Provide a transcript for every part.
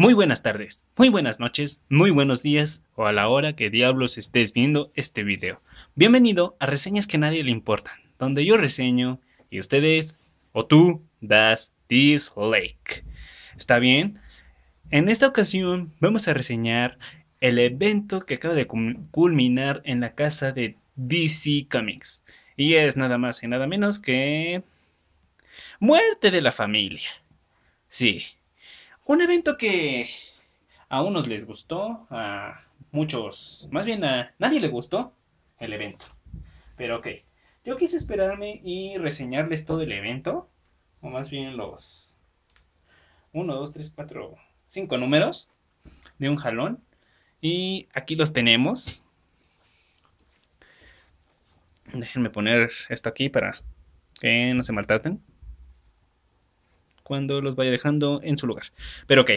Muy buenas tardes, muy buenas noches, muy buenos días o a la hora que diablos estés viendo este video. Bienvenido a Reseñas que nadie le importan, donde yo reseño y ustedes o tú das dislike. ¿Está bien? En esta ocasión vamos a reseñar el evento que acaba de culminar en la casa de DC Comics. Y es nada más y nada menos que... Muerte de la familia. Sí, un evento que a unos les gustó, a muchos, más bien a nadie le gustó el evento. Pero ok, yo quise esperarme y reseñarles todo el evento, o más bien los 1, 2, 3, 4, 5 números de un jalón. Y aquí los tenemos. Déjenme poner esto aquí para que no se maltraten cuando los vaya dejando en su lugar. Pero ok,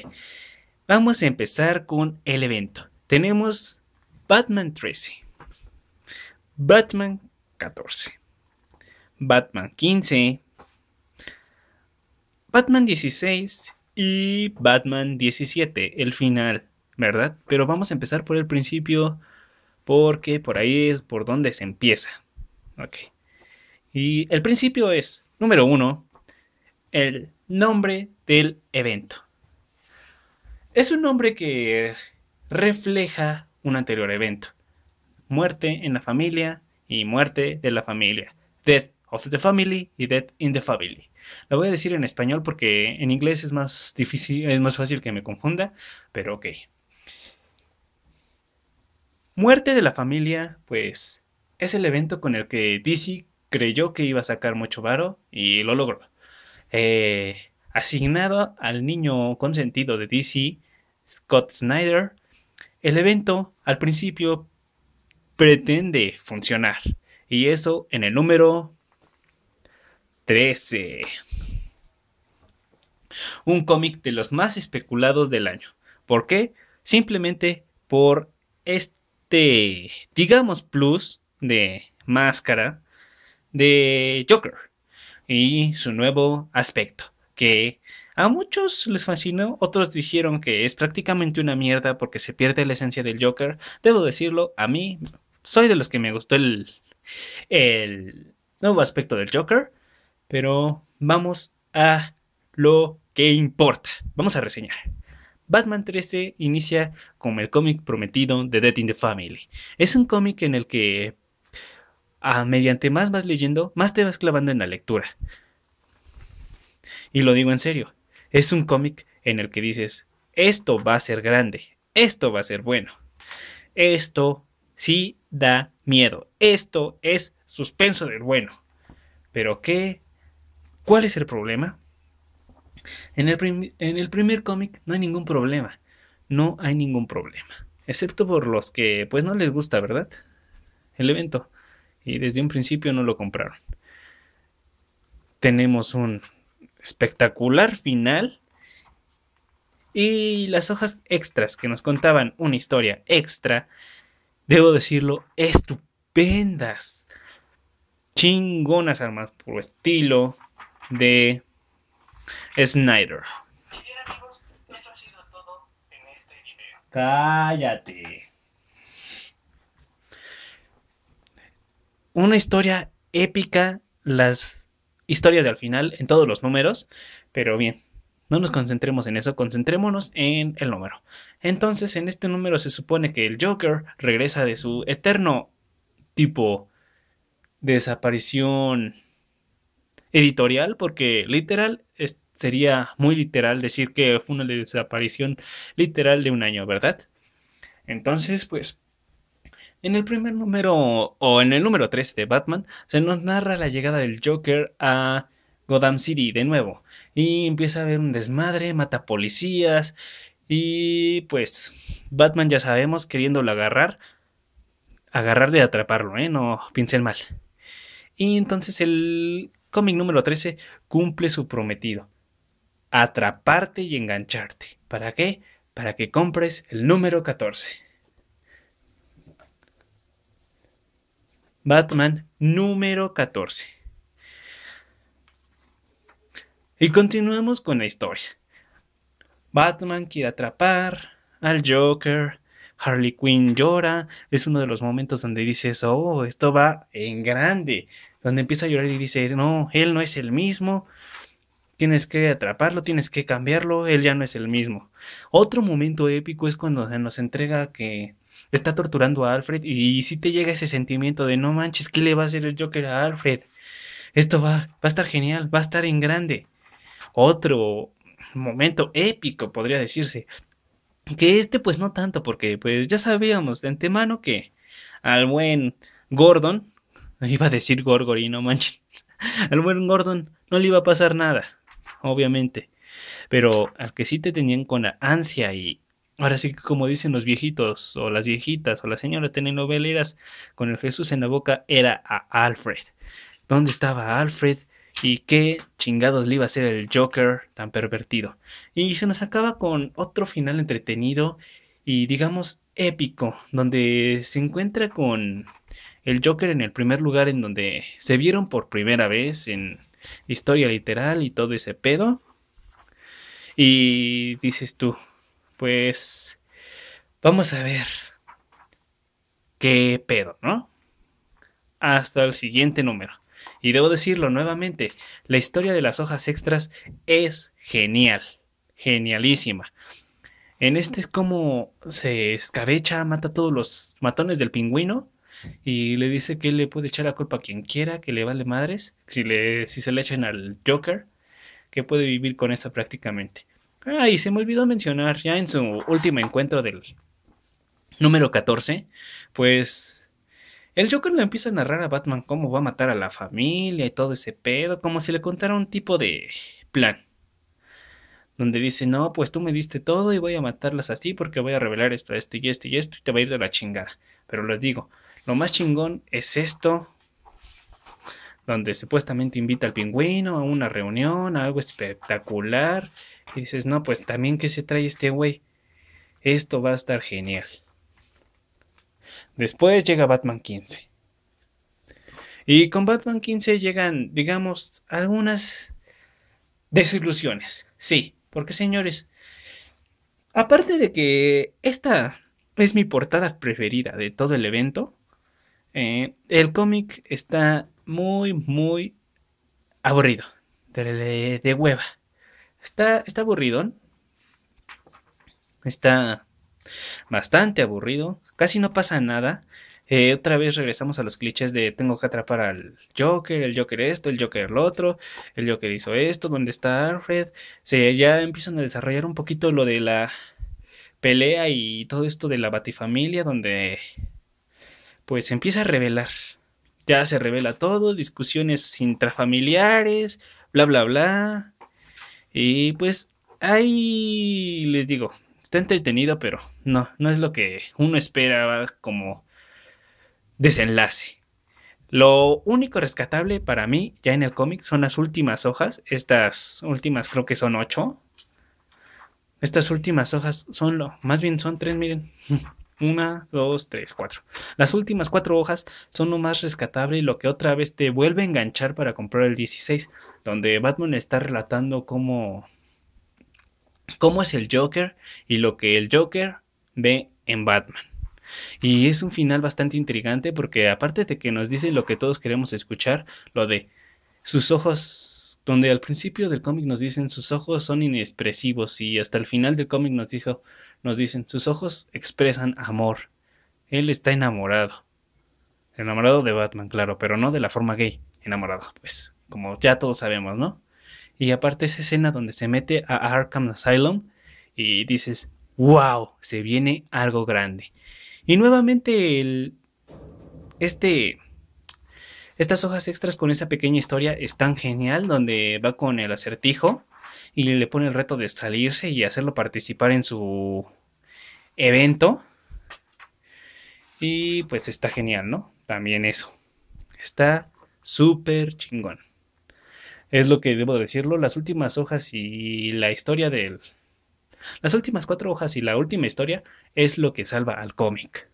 vamos a empezar con el evento. Tenemos Batman 13, Batman 14, Batman 15, Batman 16 y Batman 17, el final, ¿verdad? Pero vamos a empezar por el principio porque por ahí es por donde se empieza. Ok. Y el principio es, número uno, el nombre del evento. Es un nombre que refleja un anterior evento. Muerte en la familia y muerte de la familia. Death of the family y death in the family. Lo voy a decir en español porque en inglés es más difícil, es más fácil que me confunda, pero ok. Muerte de la familia, pues es el evento con el que DC creyó que iba a sacar mucho varo y lo logró. Eh, asignado al niño consentido de DC, Scott Snyder, el evento al principio pretende funcionar. Y eso en el número 13. Un cómic de los más especulados del año. ¿Por qué? Simplemente por este, digamos, plus de máscara de Joker y su nuevo aspecto, que a muchos les fascinó, otros dijeron que es prácticamente una mierda porque se pierde la esencia del Joker. Debo decirlo, a mí soy de los que me gustó el, el nuevo aspecto del Joker, pero vamos a lo que importa. Vamos a reseñar. Batman 13 inicia con el cómic prometido de Dead in the Family. Es un cómic en el que Ah, mediante más vas leyendo, más te vas clavando en la lectura. Y lo digo en serio, es un cómic en el que dices, esto va a ser grande, esto va a ser bueno, esto sí da miedo, esto es suspenso del bueno. Pero ¿qué? ¿Cuál es el problema? En el, en el primer cómic no hay ningún problema, no hay ningún problema, excepto por los que pues no les gusta, ¿verdad? El evento y desde un principio no lo compraron. Tenemos un espectacular final y las hojas extras que nos contaban una historia extra, debo decirlo, estupendas, chingonas armas por estilo de Snyder. Cállate. una historia épica, las historias de al final, en todos los números, pero bien, no nos concentremos en eso, concentrémonos en el número. Entonces, en este número se supone que el Joker regresa de su eterno tipo desaparición editorial, porque literal sería muy literal decir que fue una desaparición literal de un año, ¿verdad? Entonces, pues en el primer número, o en el número 13 de Batman, se nos narra la llegada del Joker a Gotham City de nuevo. Y empieza a haber un desmadre, mata policías. Y pues Batman ya sabemos, queriéndolo agarrar. Agarrar de atraparlo, ¿eh? No piensen mal. Y entonces el cómic número 13 cumple su prometido. Atraparte y engancharte. ¿Para qué? Para que compres el número 14. Batman número 14. Y continuamos con la historia. Batman quiere atrapar al Joker. Harley Quinn llora. Es uno de los momentos donde dices, oh, esto va en grande. Donde empieza a llorar y dice, no, él no es el mismo. Tienes que atraparlo, tienes que cambiarlo, él ya no es el mismo. Otro momento épico es cuando se nos entrega que está torturando a Alfred y si te llega ese sentimiento de no manches, ¿qué le va a hacer el Joker a Alfred? Esto va, a estar genial, va a estar en grande. Otro momento épico, podría decirse. Que este pues no tanto, porque pues ya sabíamos de antemano que al buen Gordon, iba a decir y no manches, al buen Gordon no le iba a pasar nada, obviamente. Pero al que sí te tenían con la ansia y Ahora sí que como dicen los viejitos o las viejitas o las señoras noveleras. con el Jesús en la boca era a Alfred. ¿Dónde estaba Alfred? ¿Y qué chingados le iba a hacer el Joker tan pervertido? Y se nos acaba con otro final entretenido y digamos épico, donde se encuentra con el Joker en el primer lugar en donde se vieron por primera vez en historia literal y todo ese pedo. Y dices tú, pues vamos a ver qué pedo, ¿no? Hasta el siguiente número. Y debo decirlo nuevamente, la historia de las hojas extras es genial, genialísima. En este es como se escabecha, mata a todos los matones del pingüino y le dice que le puede echar la culpa a quien quiera, que le vale madres, si, le, si se le echan al Joker, que puede vivir con eso prácticamente y se me olvidó mencionar, ya en su último encuentro del número 14, pues el Joker le empieza a narrar a Batman cómo va a matar a la familia y todo ese pedo, como si le contara un tipo de plan. Donde dice, no, pues tú me diste todo y voy a matarlas así porque voy a revelar esto, esto y esto y esto y te va a ir de la chingada. Pero les digo, lo más chingón es esto, donde supuestamente invita al pingüino a una reunión, a algo espectacular, y dices, no, pues también que se trae este güey. Esto va a estar genial. Después llega Batman 15. Y con Batman 15 llegan, digamos, algunas desilusiones. Sí, porque señores, aparte de que esta es mi portada preferida de todo el evento, eh, el cómic está muy, muy aburrido, de hueva. Está, aburrido Está bastante aburrido. Casi no pasa nada. Eh, otra vez regresamos a los clichés de tengo que atrapar al Joker, el Joker esto, el Joker lo otro, el Joker hizo esto, ¿dónde está Alfred? Se ya empiezan a desarrollar un poquito lo de la pelea y todo esto de la batifamilia, donde pues se empieza a revelar. Ya se revela todo, discusiones intrafamiliares, bla bla bla. Y pues ahí les digo, está entretenido, pero no, no es lo que uno espera como desenlace. Lo único rescatable para mí ya en el cómic son las últimas hojas. Estas últimas creo que son ocho. Estas últimas hojas son lo, más bien son tres, miren. Una, dos, tres, cuatro. Las últimas cuatro hojas son lo más rescatable y lo que otra vez te vuelve a enganchar para comprar el 16, donde Batman está relatando cómo, cómo es el Joker y lo que el Joker ve en Batman. Y es un final bastante intrigante porque aparte de que nos dice lo que todos queremos escuchar, lo de sus ojos, donde al principio del cómic nos dicen sus ojos son inexpresivos y hasta el final del cómic nos dijo nos dicen, sus ojos expresan amor. Él está enamorado. Enamorado de Batman, claro, pero no de la forma gay. Enamorado, pues, como ya todos sabemos, ¿no? Y aparte esa escena donde se mete a Arkham Asylum y dices, wow, se viene algo grande. Y nuevamente el, este, estas hojas extras con esa pequeña historia es tan genial donde va con el acertijo y le pone el reto de salirse y hacerlo participar en su evento. Y pues está genial, ¿no? También eso. Está súper chingón. Es lo que debo decirlo. Las últimas hojas y la historia del... Las últimas cuatro hojas y la última historia es lo que salva al cómic.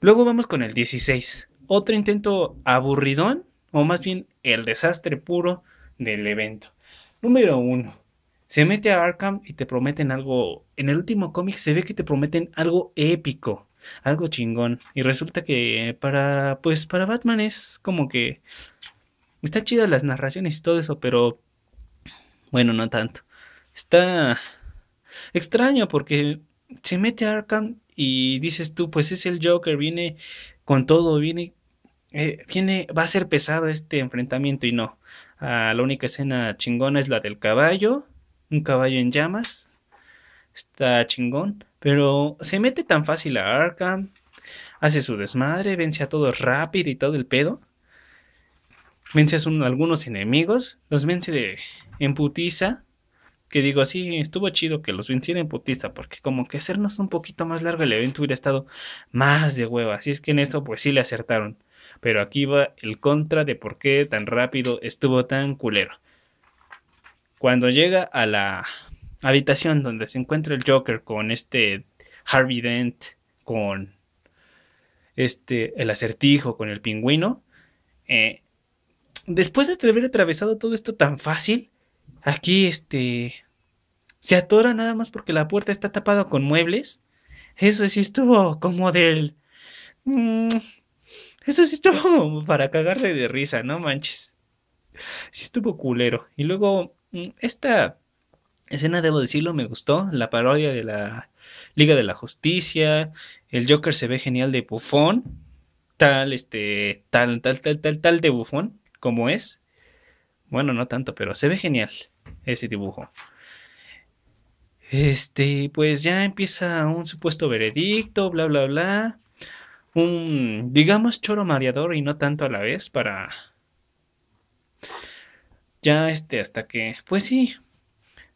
Luego vamos con el 16. Otro intento aburridón, o más bien el desastre puro del evento. Número uno, se mete a Arkham y te prometen algo. En el último cómic se ve que te prometen algo épico, algo chingón. Y resulta que para, pues para Batman es como que... Está chidas las narraciones y todo eso, pero... Bueno, no tanto. Está extraño porque se mete a Arkham y dices tú, pues es el Joker, viene con todo, viene, eh, viene, va a ser pesado este enfrentamiento y no. Ah, la única escena chingona es la del caballo, un caballo en llamas. Está chingón, pero se mete tan fácil a Arkham, hace su desmadre, vence a todos rápido y todo el pedo. Vence a algunos enemigos, los vence en putiza. Que digo, sí, estuvo chido que los venciera en putiza, porque como que hacernos un poquito más largo el evento hubiera estado más de hueva. Así es que en eso, pues sí le acertaron. Pero aquí va el contra de por qué tan rápido estuvo tan culero. Cuando llega a la habitación donde se encuentra el Joker con este Harvey Dent, con este el acertijo, con el pingüino, eh, después de haber atravesado todo esto tan fácil, aquí este se atora nada más porque la puerta está tapada con muebles. Eso sí estuvo como del mm, eso sí estuvo para cagarle de risa, no manches. Sí estuvo culero. Y luego, mm, esta escena, debo decirlo, me gustó. La parodia de la Liga de la Justicia. El Joker se ve genial de bufón. Tal, este, tal, tal, tal, tal, tal de bufón como es. Bueno, no tanto, pero se ve genial ese dibujo. Este, pues ya empieza un supuesto veredicto, bla, bla, bla un, digamos, choro mareador y no tanto a la vez para... Ya este, hasta que, pues sí,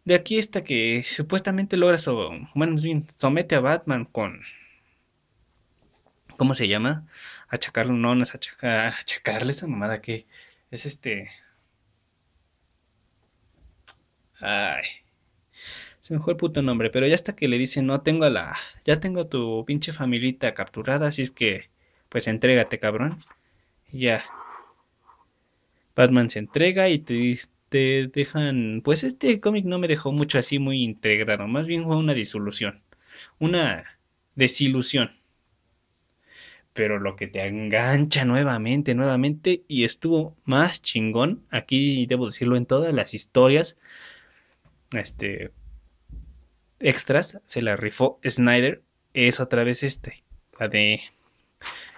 de aquí hasta que supuestamente logra, so, bueno, somete a Batman con... ¿Cómo se llama? Achacarle un nonas, a achacarle esa mamada que es este... Ay, Mejor puto nombre, pero ya hasta que le dicen, no, tengo a la, ya tengo a tu pinche familita capturada, así es que, pues entrégate, cabrón. ya. Batman se entrega y te, te dejan, pues este cómic no me dejó mucho así muy integrado, más bien fue una disolución, una desilusión. Pero lo que te engancha nuevamente, nuevamente, y estuvo más chingón, aquí debo decirlo en todas las historias, este, extras se la rifó Snyder es otra vez este, la de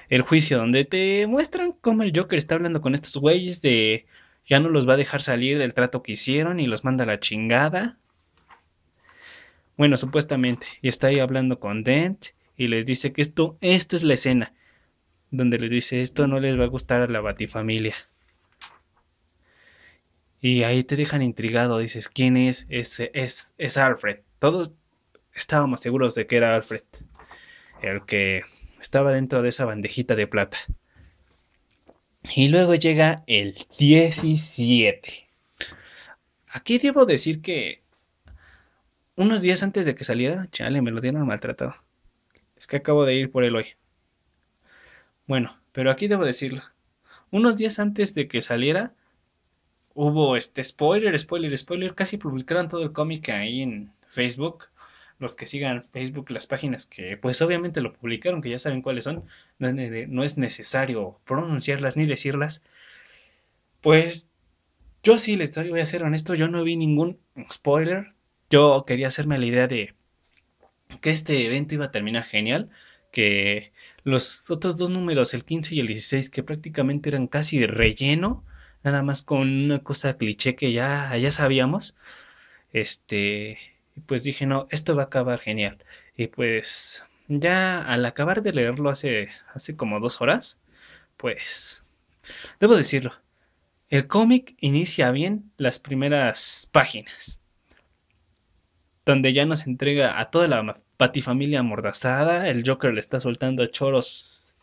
el juicio, donde te muestran cómo el Joker está hablando con estos güeyes de ya no los va a dejar salir del trato que hicieron y los manda a la chingada. Bueno, supuestamente, y está ahí hablando con Dent y les dice que esto, esto es la escena, donde les dice esto no les va a gustar a la batifamilia. Y ahí te dejan intrigado, dices, ¿quién es? ese? es, es Alfred. Todos estábamos seguros de que era Alfred, el que estaba dentro de esa bandejita de plata. Y luego llega el 17. Aquí debo decir que unos días antes de que saliera, chale, me lo dieron maltratado. Es que acabo de ir por él hoy. Bueno, pero aquí debo decirlo. Unos días antes de que saliera, hubo este spoiler, spoiler, spoiler. Casi publicaron todo el cómic ahí en, Facebook. Los que sigan Facebook, las páginas que pues obviamente lo publicaron, que ya saben cuáles son, no es necesario pronunciarlas ni decirlas. Pues yo sí les voy a ser honesto, yo no vi ningún spoiler. Yo quería hacerme la idea de que este evento iba a terminar genial, que los otros dos números, el 15 y el 16, que prácticamente eran casi de relleno, nada más con una cosa cliché que ya, ya sabíamos, este, y pues dije, no, esto va a acabar genial. Y pues ya al acabar de leerlo hace, hace como dos horas, pues debo decirlo, el cómic inicia bien las primeras páginas, donde ya nos entrega a toda la patifamilia amordazada, el Joker le está soltando a choros,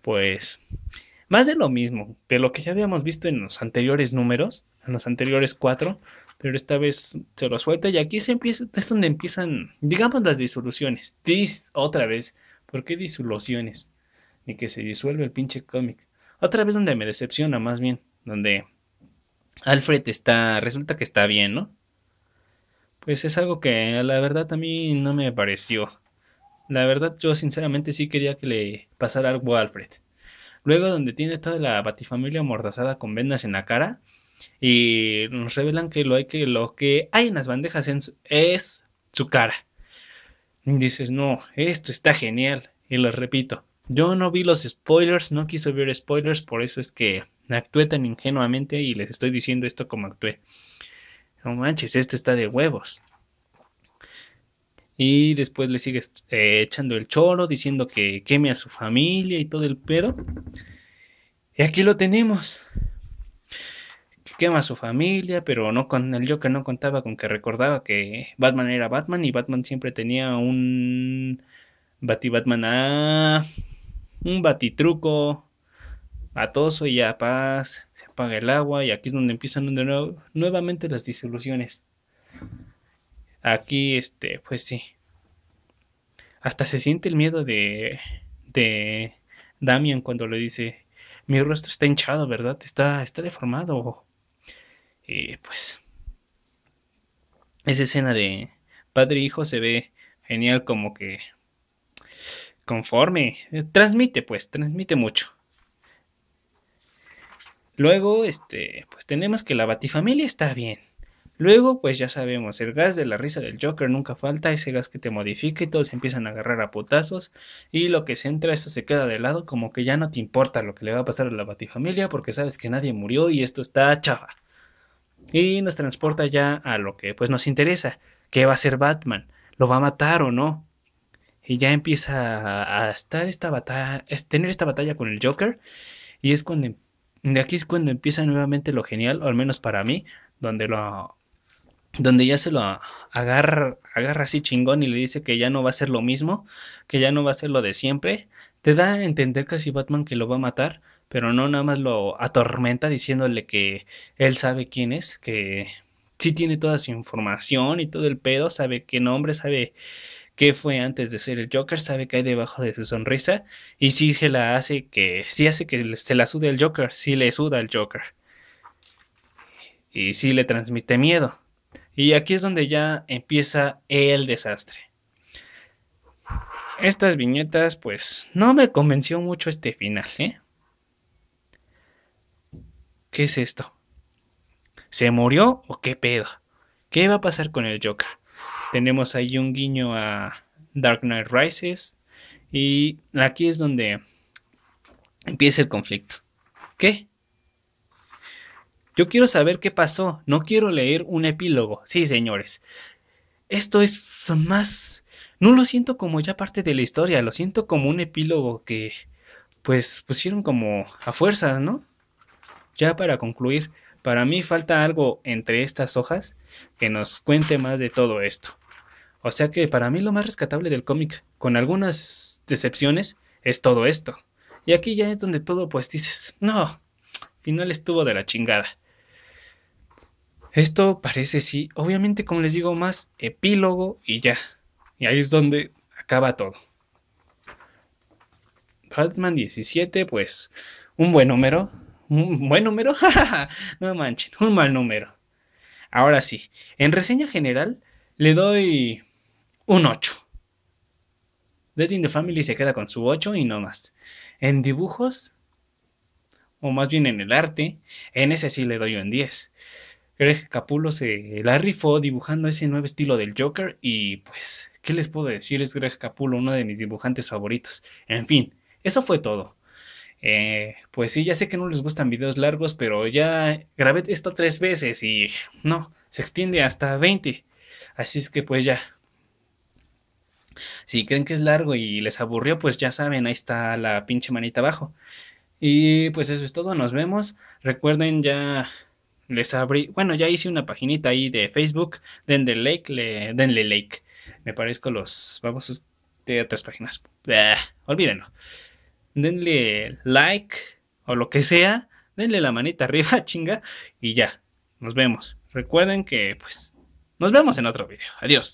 pues más de lo mismo, de lo que ya habíamos visto en los anteriores números, en los anteriores cuatro, pero esta vez se lo suelta y aquí se empieza, es donde empiezan, digamos, las disoluciones. Dis, otra vez, ¿por qué disoluciones? Ni que se disuelve el pinche cómic. Otra vez donde me decepciona, más bien, donde Alfred está, resulta que está bien, ¿no? Pues es algo que la verdad a mí no me pareció. La verdad yo sinceramente sí quería que le pasara algo a Alfred. Luego donde tiene toda la batifamilia amordazada con vendas en la cara, y nos revelan que lo, hay que, lo que hay en las bandejas es su cara. Y dices, no, esto está genial. Y les repito, yo no vi los spoilers, no quise ver spoilers, por eso es que actué tan ingenuamente y les estoy diciendo esto como actué. No manches, esto está de huevos. Y después le sigues eh, echando el choro, diciendo que queme a su familia y todo el pedo. Y aquí lo tenemos quema su familia, pero no con el yo que no contaba con que recordaba que Batman era Batman y Batman siempre tenía un Bati Batman a ah, un batitruco atoso y a paz, se apaga el agua y aquí es donde empiezan nuevamente las disoluciones. Aquí este, pues sí. Hasta se siente el miedo de de Damian cuando le dice mi rostro está hinchado, ¿verdad? Está, está deformado. Eh, pues esa escena de padre e hijo se ve genial como que conforme, eh, transmite pues, transmite mucho. Luego, este, pues tenemos que la batifamilia está bien. Luego, pues ya sabemos, el gas de la risa del Joker nunca falta, ese gas que te modifica y todos empiezan a agarrar a putazos. Y lo que se entra, esto se queda de lado, como que ya no te importa lo que le va a pasar a la batifamilia porque sabes que nadie murió y esto está chava y nos transporta ya a lo que pues nos interesa. ¿Qué va a hacer Batman? ¿Lo va a matar o no? Y ya empieza a estar esta batalla, tener esta batalla con el Joker. Y es cuando, em, de aquí es cuando empieza nuevamente lo genial, al menos para mí, donde lo, donde ya se lo agarra, agarra así chingón y le dice que ya no va a ser lo mismo, que ya no va a ser lo de siempre. Te da a entender casi Batman que lo va a matar, pero no nada más lo atormenta diciéndole que él sabe quién es, que sí tiene toda su información y todo el pedo, sabe qué nombre, sabe qué fue antes de ser el Joker, sabe qué hay debajo de su sonrisa y sí se la hace que, sí hace que se la sude el Joker, sí le suda el Joker y sí le transmite miedo. Y aquí es donde ya empieza el desastre. Estas viñetas, pues no me convenció mucho este final, ¿eh? ¿Qué es esto? ¿Se murió o qué pedo? ¿Qué va a pasar con el Joker? Tenemos ahí un guiño a Dark Knight Rises. Y aquí es donde empieza el conflicto. ¿Qué? Yo quiero saber qué pasó. No quiero leer un epílogo. Sí, señores. Esto es más... No lo siento como ya parte de la historia. Lo siento como un epílogo que pues pusieron como a fuerza, ¿no? Ya para concluir, para mí falta algo entre estas hojas que nos cuente más de todo esto. O sea que para mí lo más rescatable del cómic, con algunas decepciones, es todo esto. Y aquí ya es donde todo pues dices, no, final estuvo de la chingada. Esto parece sí, obviamente como les digo, más epílogo y ya. Y ahí es donde acaba todo. Batman 17, pues un buen número, ¿Un buen número? no manchen, un mal número. Ahora sí, en reseña general le doy un 8. Dead in the Family se queda con su 8 y no más. En dibujos, o más bien en el arte, en ese sí le doy un 10. Greg Capulo se la rifó dibujando ese nuevo estilo del Joker y pues, ¿qué les puedo decir? Es Greg Capulo, uno de mis dibujantes favoritos. En fin, eso fue todo. Eh, pues sí, ya sé que no les gustan videos largos, pero ya grabé esto tres veces y no, se extiende hasta 20. Así es que pues ya. Si creen que es largo y les aburrió, pues ya saben, ahí está la pinche manita abajo. Y pues eso es todo, nos vemos. Recuerden ya les abrí, bueno, ya hice una paginita ahí de Facebook, denle like, denle like. Me parezco los vamos de otras páginas. Ah, olvídenlo denle like o lo que sea, denle la manita arriba, chinga, y ya, nos vemos. Recuerden que, pues, nos vemos en otro video. Adiós.